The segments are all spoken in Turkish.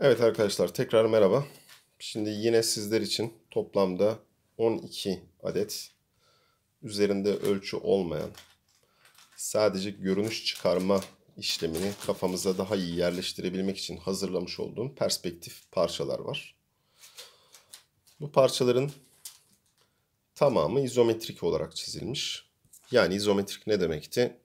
Evet arkadaşlar tekrar merhaba. Şimdi yine sizler için toplamda 12 adet üzerinde ölçü olmayan sadece görünüş çıkarma işlemini kafamıza daha iyi yerleştirebilmek için hazırlamış olduğum perspektif parçalar var. Bu parçaların tamamı izometrik olarak çizilmiş. Yani izometrik ne demekti?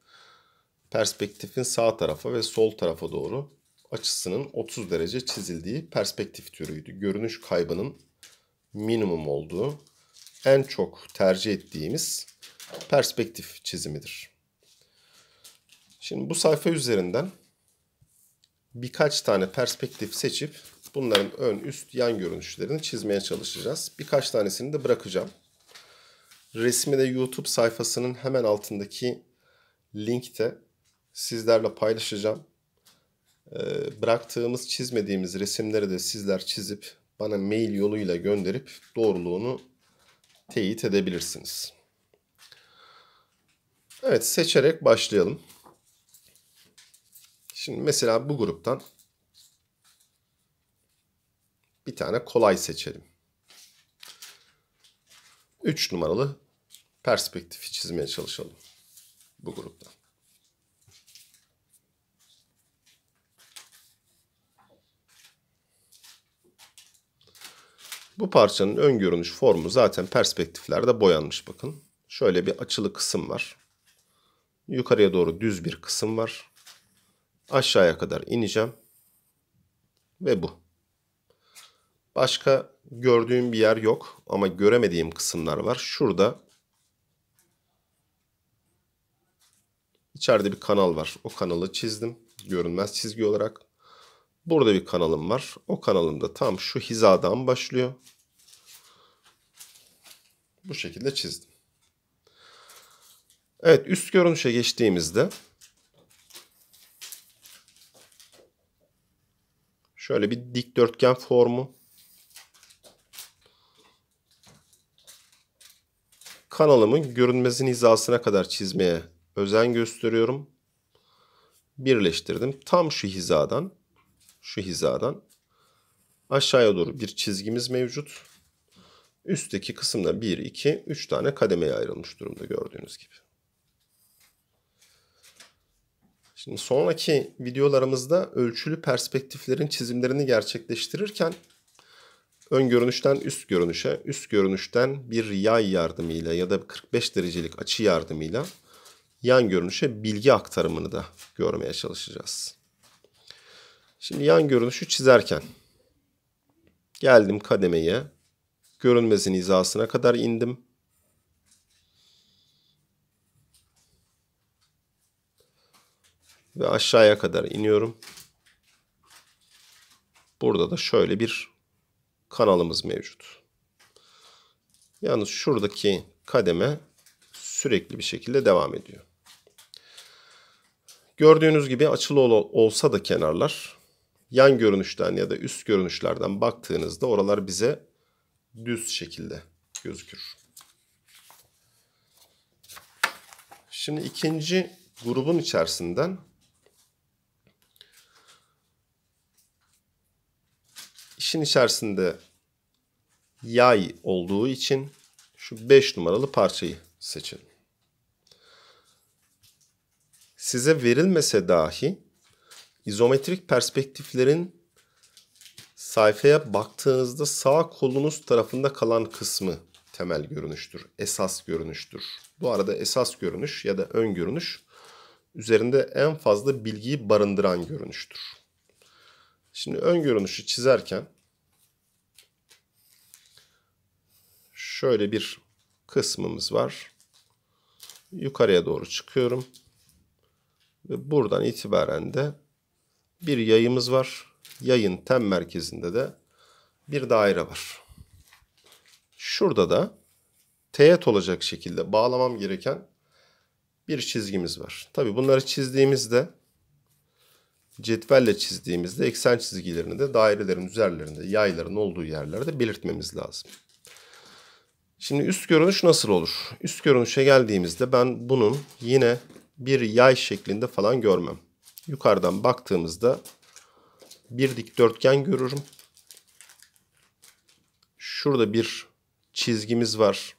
Perspektifin sağ tarafa ve sol tarafa doğru açısının 30 derece çizildiği perspektif türüydü. Görünüş kaybının minimum olduğu en çok tercih ettiğimiz perspektif çizimidir. Şimdi bu sayfa üzerinden birkaç tane perspektif seçip bunların ön, üst, yan görünüşlerini çizmeye çalışacağız. Birkaç tanesini de bırakacağım. Resmi de YouTube sayfasının hemen altındaki linkte sizlerle paylaşacağım. Ee, bıraktığımız çizmediğimiz resimleri de sizler çizip bana mail yoluyla gönderip doğruluğunu teyit edebilirsiniz. Evet seçerek başlayalım. Şimdi mesela bu gruptan bir tane kolay seçelim. 3 numaralı perspektifi çizmeye çalışalım bu gruptan. Bu parçanın ön görünüş formu zaten perspektiflerde boyanmış bakın. Şöyle bir açılı kısım var. Yukarıya doğru düz bir kısım var. Aşağıya kadar ineceğim. Ve bu. Başka gördüğüm bir yer yok ama göremediğim kısımlar var. Şurada içeride bir kanal var. O kanalı çizdim. Görünmez çizgi olarak. Burada bir kanalım var. O kanalım da tam şu hizadan başlıyor. Bu şekilde çizdim. Evet üst görünüşe geçtiğimizde şöyle bir dikdörtgen formu kanalımın görünmezin hizasına kadar çizmeye özen gösteriyorum. Birleştirdim. Tam şu hizadan şu hizadan aşağıya doğru bir çizgimiz mevcut. Üstteki kısımda 1, 2, 3 tane kademeye ayrılmış durumda gördüğünüz gibi. Şimdi sonraki videolarımızda ölçülü perspektiflerin çizimlerini gerçekleştirirken ön görünüşten üst görünüşe, üst görünüşten bir yay yardımıyla ya da 45 derecelik açı yardımıyla yan görünüşe bilgi aktarımını da görmeye çalışacağız. Şimdi yan görünüşü çizerken geldim kademeye. Görünmezin hizasına kadar indim. Ve aşağıya kadar iniyorum. Burada da şöyle bir kanalımız mevcut. Yalnız şuradaki kademe sürekli bir şekilde devam ediyor. Gördüğünüz gibi açılı olsa da kenarlar yan görünüşten ya da üst görünüşlerden baktığınızda oralar bize düz şekilde gözükür. Şimdi ikinci grubun içerisinden işin içerisinde yay olduğu için şu 5 numaralı parçayı seçelim. Size verilmese dahi İzometrik perspektiflerin sayfaya baktığınızda sağ kolunuz tarafında kalan kısmı temel görünüştür. Esas görünüştür. Bu arada esas görünüş ya da ön görünüş üzerinde en fazla bilgiyi barındıran görünüştür. Şimdi ön görünüşü çizerken şöyle bir kısmımız var. Yukarıya doğru çıkıyorum. Ve buradan itibaren de bir yayımız var. Yayın tem merkezinde de bir daire var. Şurada da teğet olacak şekilde bağlamam gereken bir çizgimiz var. Tabi bunları çizdiğimizde cetvelle çizdiğimizde eksen çizgilerini de dairelerin üzerlerinde yayların olduğu yerlerde belirtmemiz lazım. Şimdi üst görünüş nasıl olur? Üst görünüşe geldiğimizde ben bunun yine bir yay şeklinde falan görmem yukarıdan baktığımızda bir dikdörtgen görürüm. Şurada bir çizgimiz var.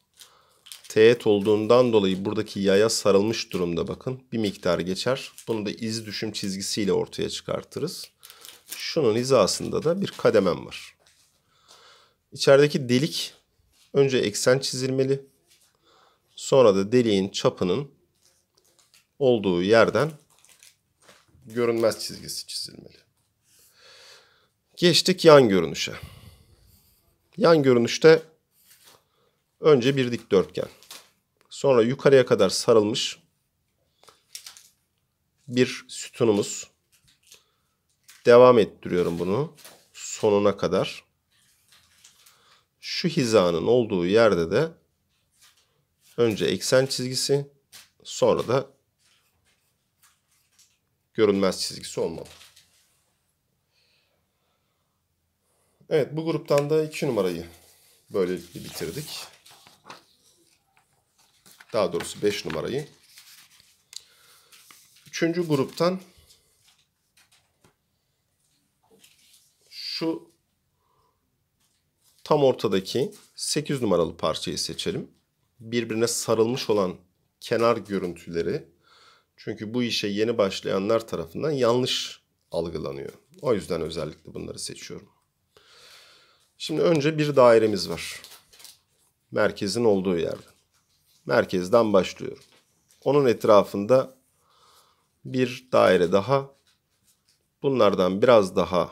Teğet olduğundan dolayı buradaki yaya sarılmış durumda bakın. Bir miktar geçer. Bunu da iz düşüm çizgisiyle ortaya çıkartırız. Şunun hizasında da bir kademem var. İçerideki delik önce eksen çizilmeli. Sonra da deliğin çapının olduğu yerden görünmez çizgisi çizilmeli. Geçtik yan görünüşe. Yan görünüşte önce bir dikdörtgen. Sonra yukarıya kadar sarılmış bir sütunumuz. Devam ettiriyorum bunu sonuna kadar. Şu hizanın olduğu yerde de önce eksen çizgisi sonra da görünmez çizgisi olmalı. Evet bu gruptan da 2 numarayı böylelikle bitirdik. Daha doğrusu 5 numarayı. Üçüncü gruptan şu tam ortadaki 8 numaralı parçayı seçelim. Birbirine sarılmış olan kenar görüntüleri çünkü bu işe yeni başlayanlar tarafından yanlış algılanıyor. O yüzden özellikle bunları seçiyorum. Şimdi önce bir dairemiz var. Merkezin olduğu yerden. Merkezden başlıyorum. Onun etrafında bir daire daha. Bunlardan biraz daha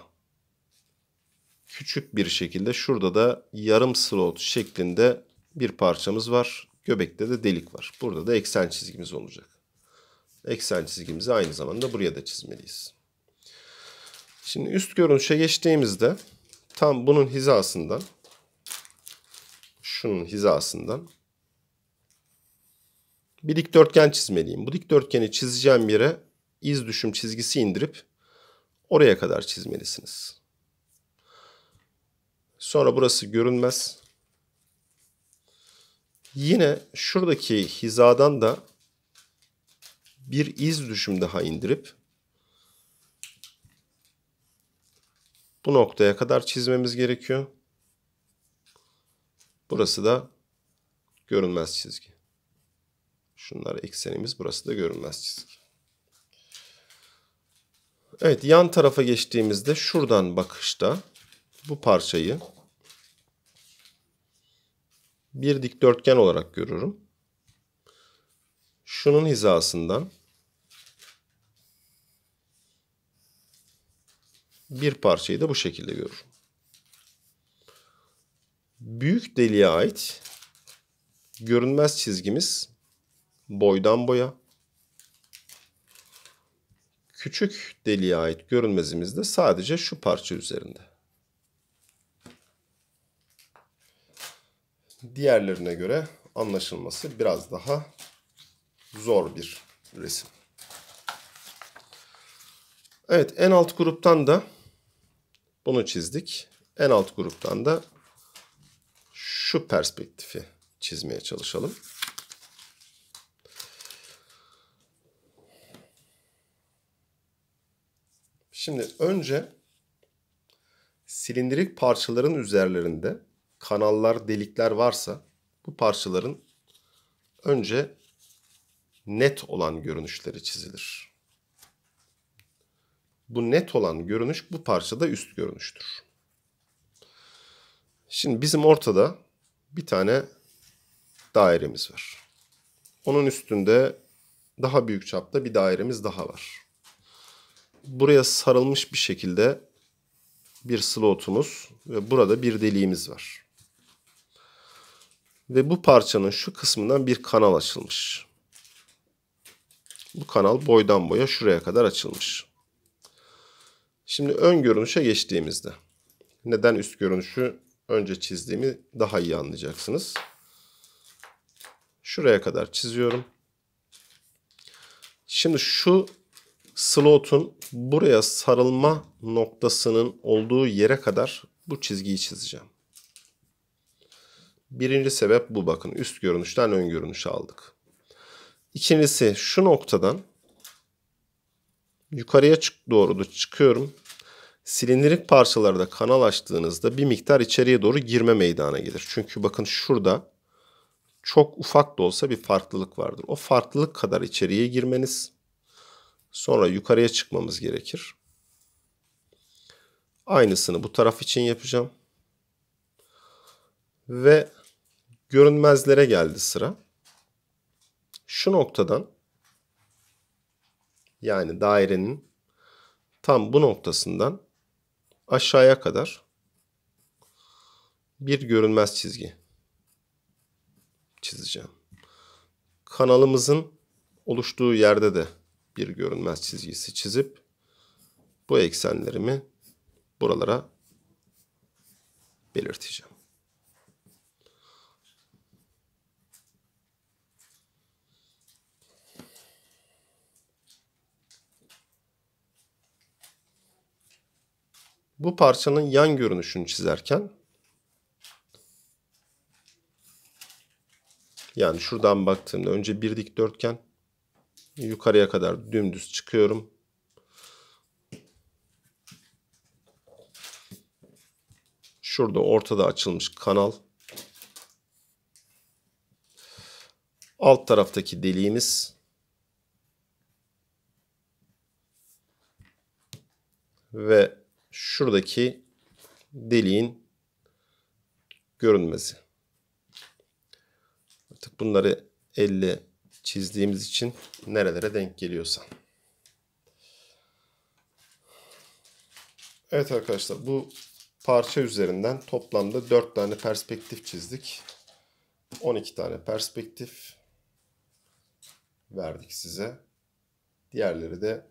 küçük bir şekilde şurada da yarım slot şeklinde bir parçamız var. Göbekte de delik var. Burada da eksen çizgimiz olacak eksen çizgimizi aynı zamanda buraya da çizmeliyiz. Şimdi üst görünüşe geçtiğimizde tam bunun hizasından şunun hizasından bir dikdörtgen çizmeliyim. Bu dikdörtgeni çizeceğim yere iz düşüm çizgisi indirip oraya kadar çizmelisiniz. Sonra burası görünmez. Yine şuradaki hizadan da bir iz düşüm daha indirip bu noktaya kadar çizmemiz gerekiyor. Burası da görünmez çizgi. Şunlar eksenimiz burası da görünmez çizgi. Evet yan tarafa geçtiğimizde şuradan bakışta bu parçayı bir dikdörtgen olarak görürüm. Şunun hizasından bir parçayı da bu şekilde görür. Büyük deliğe ait görünmez çizgimiz boydan boya. Küçük deliğe ait görünmezimiz de sadece şu parça üzerinde. Diğerlerine göre anlaşılması biraz daha zor bir resim. Evet en alt gruptan da bunu çizdik. En alt gruptan da şu perspektifi çizmeye çalışalım. Şimdi önce silindirik parçaların üzerlerinde kanallar, delikler varsa bu parçaların önce net olan görünüşleri çizilir. Bu net olan görünüş bu parçada üst görünüştür. Şimdi bizim ortada bir tane dairemiz var. Onun üstünde daha büyük çapta bir dairemiz daha var. Buraya sarılmış bir şekilde bir slotumuz ve burada bir deliğimiz var. Ve bu parçanın şu kısmından bir kanal açılmış. Bu kanal boydan boya şuraya kadar açılmış. Şimdi ön görünüşe geçtiğimizde neden üst görünüşü önce çizdiğimi daha iyi anlayacaksınız. Şuraya kadar çiziyorum. Şimdi şu slotun buraya sarılma noktasının olduğu yere kadar bu çizgiyi çizeceğim. Birinci sebep bu bakın. Üst görünüşten ön görünüşe aldık. İkincisi şu noktadan yukarıya çık doğru da çıkıyorum silindirik parçalarda kanal açtığınızda bir miktar içeriye doğru girme meydana gelir. Çünkü bakın şurada çok ufak da olsa bir farklılık vardır. O farklılık kadar içeriye girmeniz sonra yukarıya çıkmamız gerekir. Aynısını bu taraf için yapacağım. Ve görünmezlere geldi sıra. Şu noktadan yani dairenin tam bu noktasından aşağıya kadar bir görünmez çizgi çizeceğim. Kanalımızın oluştuğu yerde de bir görünmez çizgisi çizip bu eksenlerimi buralara belirteceğim. bu parçanın yan görünüşünü çizerken yani şuradan baktığımda önce bir dikdörtgen yukarıya kadar dümdüz çıkıyorum. Şurada ortada açılmış kanal. Alt taraftaki deliğimiz ve şuradaki deliğin görünmesi. Artık bunları elle çizdiğimiz için nerelere denk geliyorsa. Evet arkadaşlar bu parça üzerinden toplamda 4 tane perspektif çizdik. 12 tane perspektif verdik size. Diğerleri de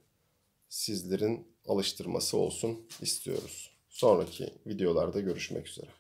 sizlerin alıştırması olsun istiyoruz. Sonraki videolarda görüşmek üzere.